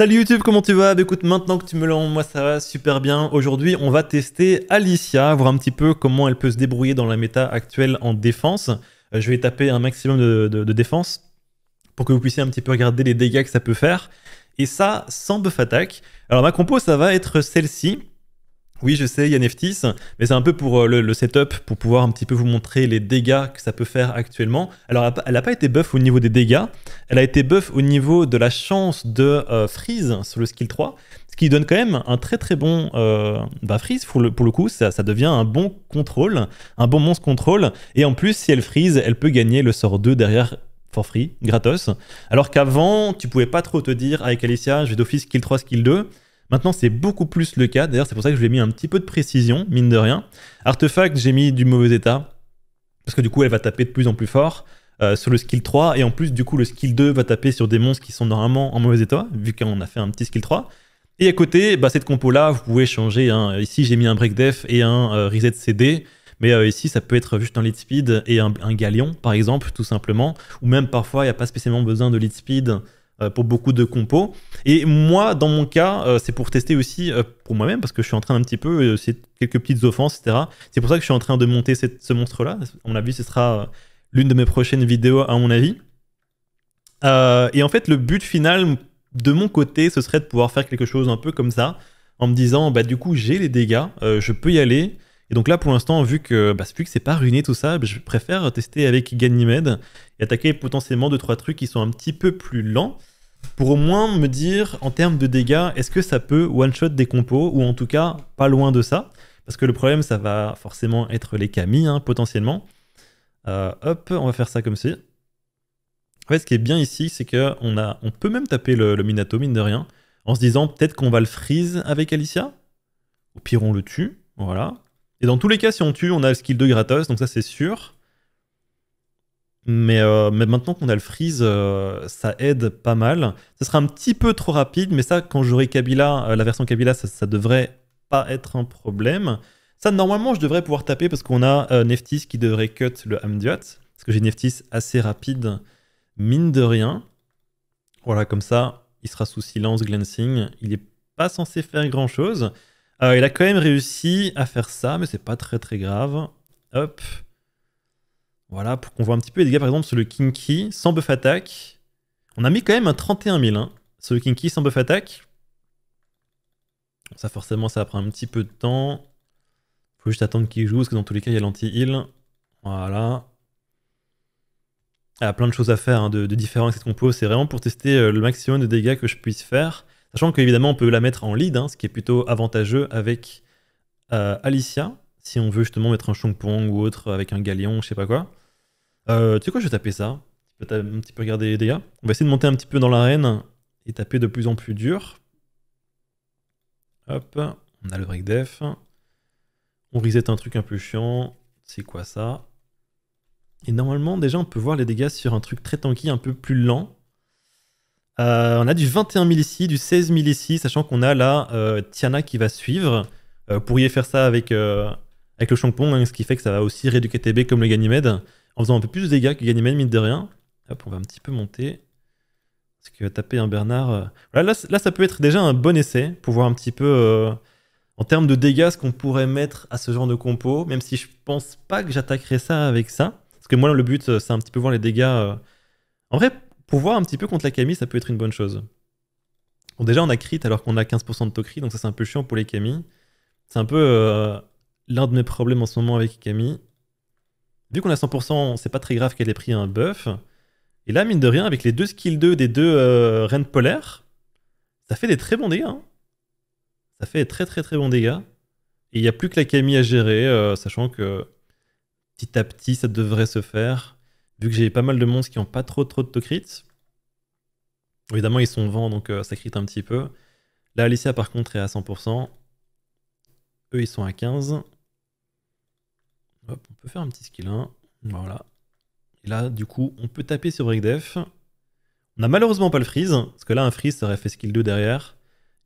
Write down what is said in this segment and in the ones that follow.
Salut YouTube, comment tu vas bah, Écoute, maintenant que tu me l'as, moi ça va super bien. Aujourd'hui, on va tester Alicia, voir un petit peu comment elle peut se débrouiller dans la méta actuelle en défense. Euh, je vais taper un maximum de, de, défense pour que vous puissiez un petit peu regarder les dégâts que ça peut faire. Et ça, sans buff attack. Alors ma compo, ça va être celle-ci. Oui, je sais, il y a Neftis, mais c'est un peu pour euh, le, setup, pour pouvoir un petit peu vous montrer les dégâts que ça peut faire actuellement. Alors, elle n'a pas été buff au niveau des dégâts, elle a été buff au niveau de la chance de euh, freeze sur le skill 3, ce qui donne quand même un très très bon euh, bah, freeze pour le, coup, ça, devient un bon contrôle, un bon monstre contrôle, et en plus, si elle freeze, elle peut gagner le sort 2 derrière for free, gratos, alors qu'avant, tu pouvais pas trop te dire, ah, avec Alicia, je vais d'office skill 3, skill 2, Maintenant, c'est beaucoup plus le cas. D'ailleurs, c'est pour ça que je lui ai mis un petit peu de précision, mine de rien. Artefact, j'ai mis du mauvais état. Parce que du coup, elle va taper de plus en plus fort euh, sur le skill 3. Et en plus, du coup, le skill 2 va taper sur des monstres qui sont normalement en mauvais état, vu qu'on a fait un petit skill 3. Et à côté, bah, cette compo-là, vous pouvez changer. Hein. Ici, j'ai mis un break def et un euh, reset CD. Mais euh, ici, ça peut être juste un lead speed et un, un galion, par exemple, tout simplement. Ou même parfois, il n'y a pas spécialement besoin de lead speed euh, pour beaucoup de compos. Et moi, dans mon cas, euh, c'est pour tester aussi euh, pour moi-même, parce que je suis en train un petit peu, c'est quelques petites offenses, etc. C'est pour ça que je suis en train de monter ce monstre-là. on l'a vu ce sera l'une de mes prochaines vidéos, à mon avis. et en fait, le but final, de mon côté, ce serait de pouvoir faire quelque chose un peu comme ça, en me disant, bah du coup, j'ai les dégâts, je peux y aller. Et donc là, pour l'instant, vu que bah, vu que c'est pas ruiné tout ça, je préfère tester avec Ganymede et attaquer potentiellement 2 trois trucs qui sont un petit peu plus lents pour au moins me dire en termes de dégâts, est-ce que ça peut one-shot des compos ou en tout cas pas loin de ça Parce que le problème, ça va forcément être les camis hein, potentiellement. Euh, hop, on va faire ça comme ci. En fait, ce qui est bien ici, c'est qu'on a, on peut même taper le, le, Minato, mine de rien, en se disant peut-être qu'on va le freeze avec Alicia. Au pire, on le tue. Voilà. Et dans tous les cas, si on tue, on a le skill de gratos, donc ça c'est sûr. Euh, mais, maintenant qu'on a le freeze, euh, ça aide pas mal. Ce sera un petit peu trop rapide, mais ça, quand j'aurai Kabila, euh, la version Kabila, ça, devrait pas être un problème. Ça, normalement, je devrais pouvoir taper parce qu'on a Neftis qui devrait cut le Hamdiot, Parce que j'ai Neftis assez rapide, mine de rien. Voilà, comme ça, il sera sous silence, glancing. Il n'est pas censé faire grand chose. il a quand même réussi à faire ça, mais c'est pas très très grave. Hop. Voilà, pour qu'on voit un petit peu les dégâts, par exemple, sur le Kinky, sans buff attaque. On a mis quand même un 31 000 hein, sur le Kinky, sans buff attaque. Ça, forcément, ça prend un petit peu de temps. Faut juste attendre qu'il joue, parce que dans tous les cas, il y a l'anti-heal. Voilà. Il y a plein de choses à faire hein, de, de différents avec cette compo. C'est vraiment pour tester euh, le maximum de dégâts que je puisse faire. Sachant qu'évidemment, on peut la mettre en lead, hein, ce qui est plutôt avantageux avec euh, Alicia, si on veut justement mettre un Pong ou autre avec un Galion, je sais pas quoi. Euh, tu sais quoi, je vais taper ça. Tu peux un petit peu regarder les dégâts. On va essayer de monter un petit peu dans l'arène et taper de plus en plus dur. Hop, on a le break def. On reset un truc un peu chiant. C'est quoi ça Et normalement, déjà, on peut voir les dégâts sur un truc très tanky, un peu plus lent. Euh, on a du 21 000 ici, du 16 000 ici, sachant qu'on a la euh, Tiana qui va suivre. vous pourriez faire ça avec, avec le Shangpong, hein, ce qui fait que ça va aussi réduquer TB comme le Ganymede. En faisant un peu plus de dégâts que Ganymede, mine de rien. Hop, on va un petit peu monter. Parce va taper un Bernard. Euh, là, ça peut être déjà un bon essai pour voir un petit peu euh, en termes de dégâts ce qu'on pourrait mettre à ce genre de compo. Même si je pense pas que j'attaquerai ça avec ça. Parce que moi, le but, euh, c'est un petit peu voir les dégâts. En vrai, pour voir un petit peu contre la Camille, ça peut être une bonne chose. Bon, déjà, on a crit alors qu'on a 15% de taux crit, donc ça, c'est un peu chiant pour les Camille. C'est un peu l'un de mes problèmes en ce moment avec Camille vu qu'on a 100%, c'est pas très grave qu'elle ait pris un buff. Et là, mine de rien, avec les deux skills 2 des deux euh, reines polaires, ça fait des très bons dégâts. Hein. Ça fait des très très très bons dégâts. Et il n'y a plus que la Camille à gérer, euh, sachant que petit à petit, ça devrait se faire. Vu que j'ai pas mal de monstres qui n'ont pas trop trop de tocrit. Évidemment, ils sont vents, donc euh, ça crit un petit peu. Là, Alicia, par contre, est à 100%. Eux, ils sont à 15% on peut faire un petit skill 1. Voilà. Et là, du coup, on peut taper sur Breakdef. On n'a malheureusement pas le freeze, parce que là, un freeze, ça aurait fait skill 2 derrière.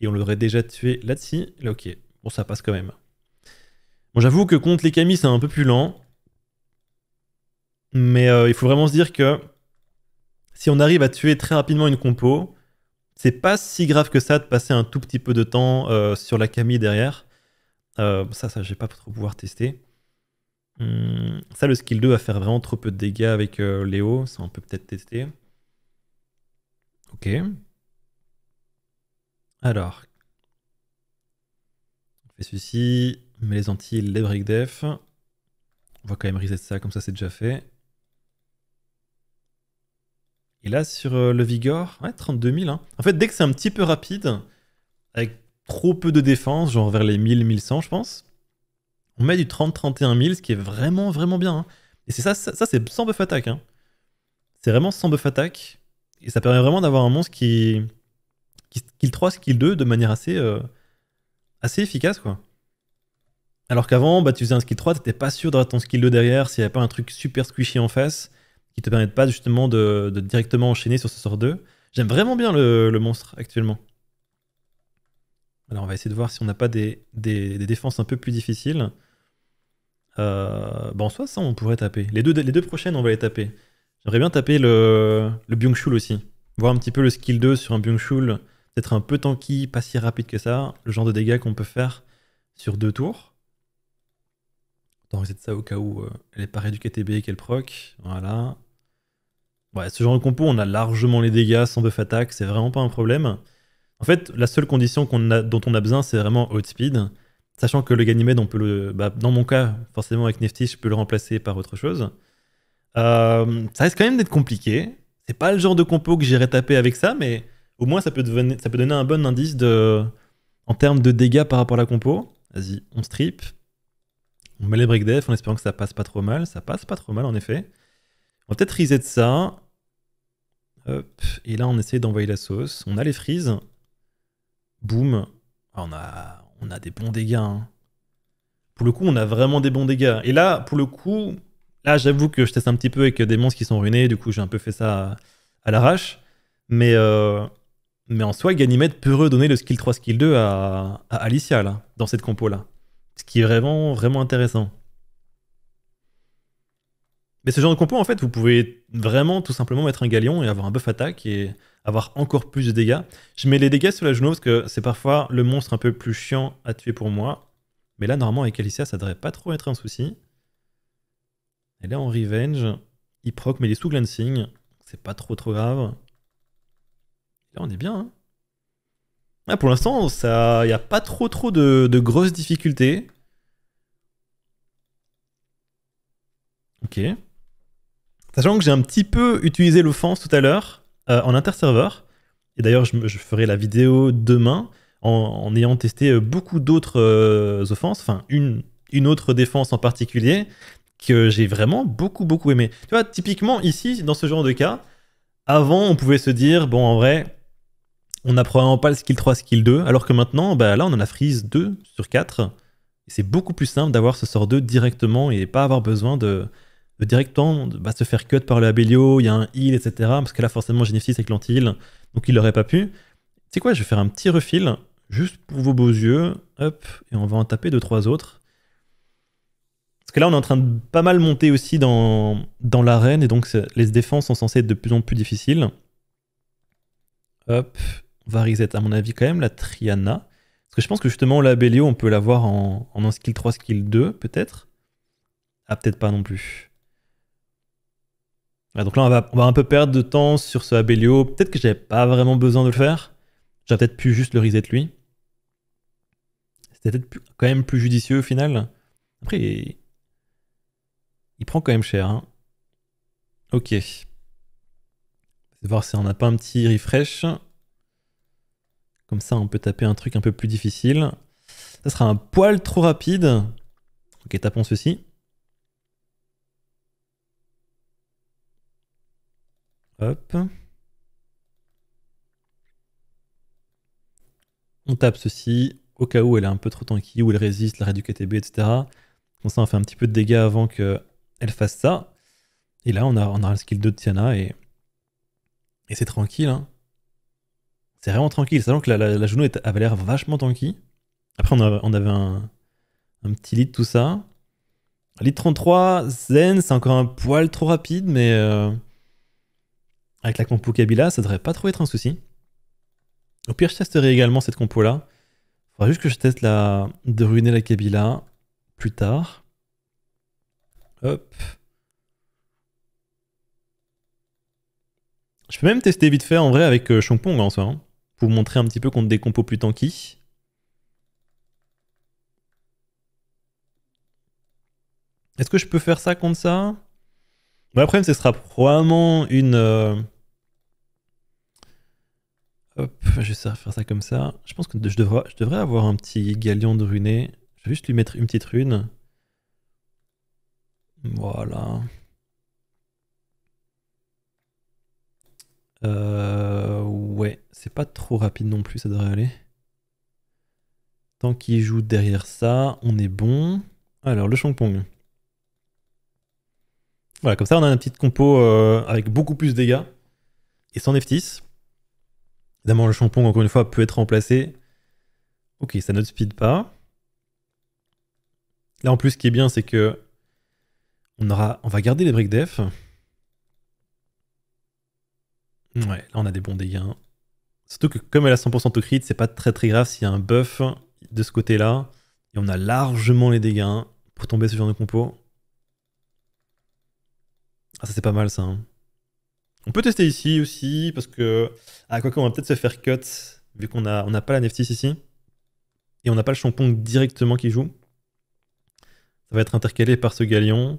Et on l'aurait déjà tué là-dessus. Là, ok. Bon, ça passe quand même. Bon, j'avoue que contre les camis, c'est un peu plus lent. Mais euh, il faut vraiment se dire que si on arrive à tuer très rapidement une compo, c'est pas si grave que ça de passer un tout petit peu de temps euh, sur la Camille derrière. Euh, ça, ça, je pas trop pouvoir tester. Hmm, ça, le skill 2 va faire vraiment trop peu de dégâts avec euh, Léo. Ça, on peut peut-être tester. Ok. Alors. On fait ceci. On met les antilles, les break def. On va quand même reset ça, comme ça c'est déjà fait. Et là, sur euh, le Vigor, ouais, 32 000. Hein. En fait, dès que c'est un petit peu rapide, avec trop peu de défense, genre vers les 1000, 1100, je pense, on met du 30-31 000, ce qui est vraiment, vraiment bien. Hein. Et c'est ça, ça, c'est sans buff attaque. Hein. C'est vraiment sans buff attaque. Et ça permet vraiment d'avoir un monstre qui, qui skill 3, skill 2 de manière assez, euh, assez efficace. quoi. Alors qu'avant, bah, tu faisais un skill 3, t'étais pas sûr d'avoir ton skill 2 derrière s'il n'y avait pas un truc super squishy en face qui te permette pas justement de, directement enchaîner sur ce sort 2. J'aime vraiment bien le, monstre actuellement. Alors on va essayer de voir si on n'a pas des défenses un peu plus difficiles. Euh, bon, bah, en ça, on pourrait taper. Les deux, les deux prochaines, on va les taper. J'aimerais bien taper le, le aussi. Voir un petit peu le skill 2 sur un byung Peut-être un peu tanky, pas si rapide que ça. Le genre de dégâts qu'on peut faire sur deux tours. Autant reset ça au cas où euh, elle est parée du KTB et qu'elle proc. Voilà. Ouais, ce genre de compo, on a largement les dégâts sans buff attaque. C'est vraiment pas un problème. En fait, la seule condition dont on a besoin, c'est vraiment hot speed. Sachant que le Ganymede, peut le, bah, dans mon cas, forcément avec Nefty, je peux le remplacer par autre chose. Euh, ça reste quand même d'être compliqué. C'est pas le genre de compo que j'irais taper avec ça, mais au moins ça peut, donner un bon indice en termes de dégâts par rapport à la compo. Vas-y, on strip. On met les break def en espérant que ça passe pas trop mal. Ça passe pas trop mal en effet. On va peut-être de ça. Et là, on essaie d'envoyer la sauce. On a les freeze. Boum. Ah, on a, on a des bons dégâts. Hein. Pour le coup, on a vraiment des bons dégâts. Et là, pour le coup, là, j'avoue que je teste un petit peu avec des monstres qui sont ruinés. Du coup, j'ai un peu fait ça à, l'arrache. Mais, euh, mais en soi, Ganymede peut redonner le skill 3, skill 2 à, à Alicia, là, dans cette compo-là. Ce qui est vraiment, vraiment intéressant. Mais ce genre de compo, en fait, vous pouvez vraiment tout simplement mettre un galion et avoir un buff attaque et avoir encore plus de dégâts. Je mets les dégâts sur la genou parce que c'est parfois le monstre un peu plus chiant à tuer pour moi. Mais là, normalement, avec Alicia, ça devrait pas trop être un souci. Et là, en revenge, il proc, mais il est sous glancing. C'est pas trop trop grave. Là, on est bien. Hein. Ah, pour l'instant, il n'y a pas trop trop de grosses difficultés. Ok. Sachant que j'ai un petit peu utilisé l'offense tout à l'heure. Euh, en interserveur. Et d'ailleurs, je, ferai la vidéo demain en, ayant testé euh, beaucoup d'autres euh, offenses, enfin une, une autre défense en particulier que j'ai vraiment beaucoup beaucoup aimé. Tu vois, typiquement ici, dans ce genre de cas, avant on pouvait se dire, bon en vrai, on n'a probablement pas le skill 3, skill 2, alors que maintenant, bah, là on en a freeze 2 sur 4. C'est beaucoup plus simple d'avoir ce sort 2 directement et pas avoir besoin de, directement va se faire cut par le Abelio, il y a un heal, etc. Parce que là, forcément, Genesis avec l'anti-heal, donc il n'aurait pas pu. C'est quoi, je vais faire un petit refil, juste pour vos beaux yeux, hop, et on va en taper deux, trois autres. Parce que là, on est en train de pas mal monter aussi dans, dans l'arène, et donc les défenses sont censées être de plus en plus difficiles. Hop, on va reset à mon avis quand même la Triana. Parce que je pense que justement, le on peut l'avoir en, en un skill 3, skill 2, peut-être. Ah, peut-être pas non plus donc là, on va, on un peu perdre de temps sur ce Abelio. Peut-être que j'avais pas vraiment besoin de le faire. J'aurais peut-être pu juste le reset lui. C'était peut-être quand même plus judicieux au final. Après, il, prend quand même cher. Hein. Ok. On voir si on n'a pas un petit refresh. Comme ça, on peut taper un truc un peu plus difficile. Ça sera un poil trop rapide. Ok, tapons ceci. On tape ceci, au cas où elle est un peu trop tanky, où elle résiste, la du KTB, etc. Comme ça, on fait un petit peu de dégâts avant qu'elle fasse ça. Et là, on a, on a le skill 2 de Tiana et, c'est tranquille. Hein. C'est vraiment tranquille, sachant que la, la, genou avait l'air vachement tanky. Après, on, avait un, petit lit tout ça. Lit 33, Zen, c'est encore un poil trop rapide, mais... Euh, avec la compo Kabila, ça devrait pas trop être un souci. Au pire, je testerai également cette compo-là. Faudra juste que je teste la... de ruiner la Kabila plus tard. Hop. Je peux même tester vite fait en vrai avec euh, Shongpong en soi. Hein, pour montrer un petit peu contre des compos plus tanky. Est-ce que je peux faire ça contre ça après, bah, problème, c'est ce sera probablement une. Euh, hop, je vais faire ça comme ça. Je pense que je devrais, avoir un petit galion de runé. Je vais juste lui mettre une petite rune. Voilà. Euh, ouais, c'est pas trop rapide non plus, ça devrait aller. Tant qu'il joue derrière ça, on est bon. Alors, le Shang voilà, comme ça, on a une petite compo euh, avec beaucoup plus de dégâts et sans Neftis. Évidemment, le Champong, encore une fois, peut être remplacé. Ok, ça ne speed pas. Là, en plus, ce qui est bien, c'est que on, aura, on va garder les briques def. Ouais, là, on a des bons dégâts. Surtout que comme elle a 100% de crit, c'est pas très très grave s'il y a un buff de ce côté-là. Et on a largement les dégâts pour tomber ce genre de compo. Ah, ça c'est pas mal ça. Hein. On peut tester ici aussi, parce que. Ah, quoi qu'on va peut-être se faire cut, vu qu'on a on a pas la Neftis ici. Et on n'a pas le Champong directement qui joue. Ça va être intercalé par ce Galion.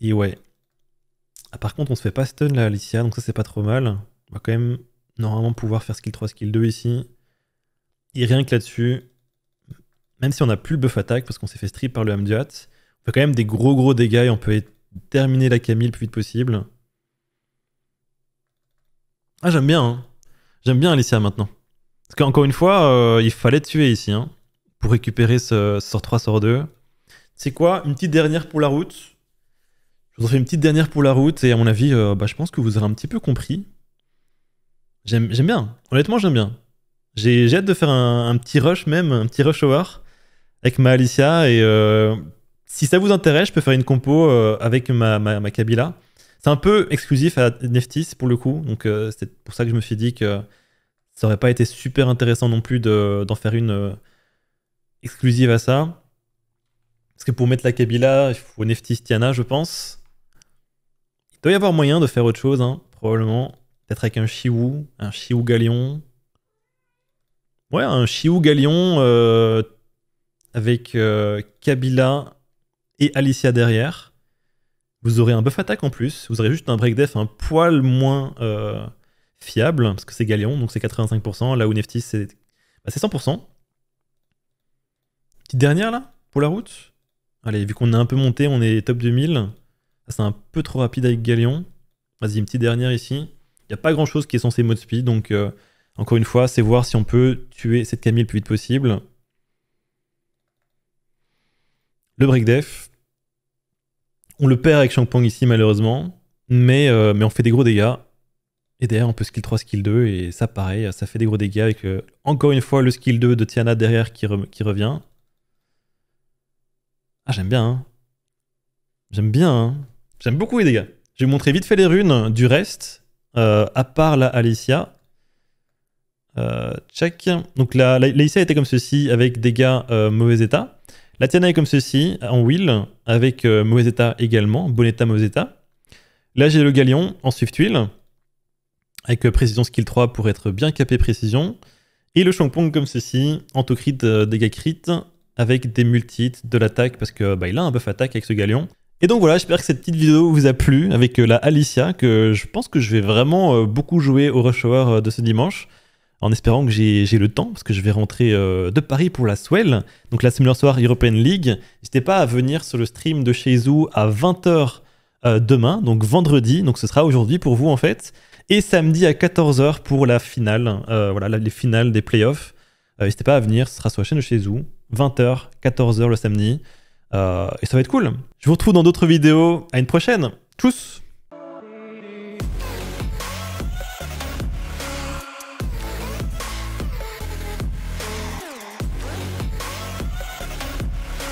Et ouais. Ah, par contre, on se fait pas stun là, Alicia, donc ça c'est pas trop mal. On va quand même normalement pouvoir faire skill 3, skill 2 ici. Et rien que là-dessus, même si on n'a plus le buff attaque parce qu'on s'est fait strip par le hamdiat on fait quand même des gros gros dégâts et on peut être terminer la Camille le plus vite possible. Ah, j'aime bien. Hein. J'aime bien Alicia maintenant. Parce qu'encore une fois, euh, il fallait tuer ici hein, pour récupérer ce, sort 3, sort 2. C'est quoi Une petite dernière pour la route. Je vous en fais une petite dernière pour la route et à mon avis, euh, bah, je pense que vous aurez un petit peu compris. J'aime bien. Honnêtement, j'aime bien. J'ai hâte de faire un, petit rush même, un petit rush over. avec ma Alicia et euh, si ça vous intéresse, je peux faire une compo euh, avec ma, ma, Kabila. C'est un peu exclusif à Neftis pour le coup, donc euh, c'est pour ça que je me suis dit que ça aurait pas été super intéressant non plus d'en faire une euh, exclusive à ça. Parce que pour mettre la Kabila, il faut Neftis Tiana, je pense. Il doit y avoir moyen de faire autre chose, hein, probablement. Peut-être avec un Chiwu, un Chiou Galion. Ouais, un Chiwu Galion avec Kabila et Alicia derrière. Vous aurez un buff attaque en plus, vous aurez juste un break def un poil moins euh, fiable, parce que c'est Galion, donc c'est 85%, là où Neftis c'est 100%. Bah, petite dernière là, pour la route. Allez, vu qu'on est un peu monté, on est top 2000. C'est un peu trop rapide avec Galion. Vas-y, une petite dernière ici. Il n'y a pas grand chose qui est censé mode speed, donc euh, encore une fois, c'est voir si on peut tuer cette Camille le plus vite possible. Le def, on le perd avec Shangpong ici malheureusement, mais, euh, mais on fait des gros dégâts. Et derrière, on peut skill 3, skill 2, et ça, pareil, ça fait des gros dégâts avec euh, encore une fois le skill 2 de Tiana derrière qui, revient. Ah, j'aime bien. Hein. J'aime bien. Hein. J'aime beaucoup les dégâts. Je vais vous montrer vite fait les runes du reste, euh, à part la Alicia. check. Donc la, la Alicia était comme ceci, avec dégâts mauvais état. La est comme ceci, en wheel, avec euh, mauvais état également, Bonetta état. Là, j'ai le Galion en Swift Wheel, avec euh, précision skill 3 pour être bien capé précision. Et le Shangpong comme ceci, en Tocrit euh, dégâts avec des multi de l'attaque, parce que bah, a un buff attaque avec ce Galion. Et donc voilà, j'espère que cette petite vidéo vous a plu, avec la Alicia, que je pense que je vais vraiment beaucoup jouer au Rush de ce dimanche en espérant que j'ai le temps, parce que je vais rentrer euh, de Paris pour la Swell, donc la Simulator Soir European League. N'hésitez pas à venir sur le stream de chez vous à 20h euh, demain, donc vendredi, donc ce sera aujourd'hui pour vous en fait, et samedi à 14h pour la finale, euh, voilà, les finales des playoffs. N'hésitez pas à venir, ce sera sur la chaîne de chez vous, 20h, 14h le samedi, et ça va être cool. Je vous retrouve dans d'autres vidéos, à une prochaine, Tous.